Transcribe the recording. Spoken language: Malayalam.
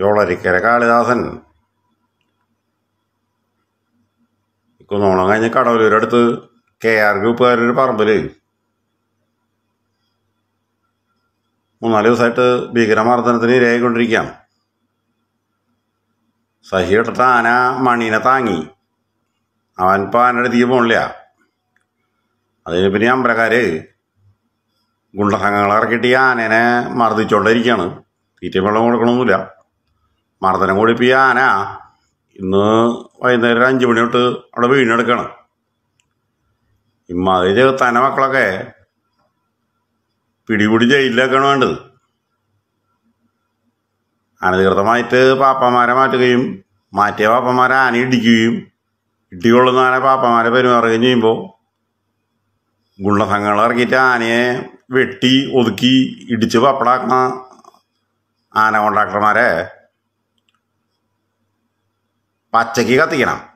യോളരിക്കര കാളിദാസൻ കുന്നോളം കഴിഞ്ഞ് കടവലൂരടുത്ത് കെ ആർ ഗ്രൂപ്പുകാരൊരു പറമ്പില് മൂന്നാല് ദിവസമായിട്ട് ഭീകരമർദ്ദനത്തിന് ഇരയായിക്കൊണ്ടിരിക്കുകയാണ് സഹി ആന മണീനെ താങ്ങി അവൻ ഇപ്പോൾ തീ പോണില്ല അതിന് പിന്നെ അമ്പലക്കാര് ഗുണ്ടസംഘങ്ങളെ ഇറക്കിയിട്ട് ആനേനെ മർദ്ദിച്ചുകൊണ്ടിരിക്കുകയാണ് തീറ്റ വെള്ളം കൊടുക്കണമൊന്നുമില്ല മർദ്ദനം കൂടിപ്പിയ ആന ഇന്ന് വൈകുന്നേരം അഞ്ച് മണി തൊട്ട് അവിടെ വീണെടുക്കണം ഇമ്മാതിരി തന്നെ മക്കളൊക്കെ പിടികൂടി ജയിലിലേക്കാണ് വേണ്ടത് അനധികൃതമായിട്ട് പാപ്പന്മാരെ മാറ്റുകയും മാറ്റിയ പാപ്പന്മാരെ ആന ഇടിക്കുകയും ഇടികൊള്ളുന്ന ആന പാപ്പന്മാരെ പെരുമാറുകയും ചെയ്യുമ്പോൾ ഗുണ്ടസംഘങ്ങൾ ഇറക്കിയിട്ട് ആനയെ വെട്ടി ഒതുക്കി ഇടിച്ച് പപ്പടാക്കുന്ന ആന കോൺട്രാക്ടർമാരെ පච්චකයක් තියෙනවා.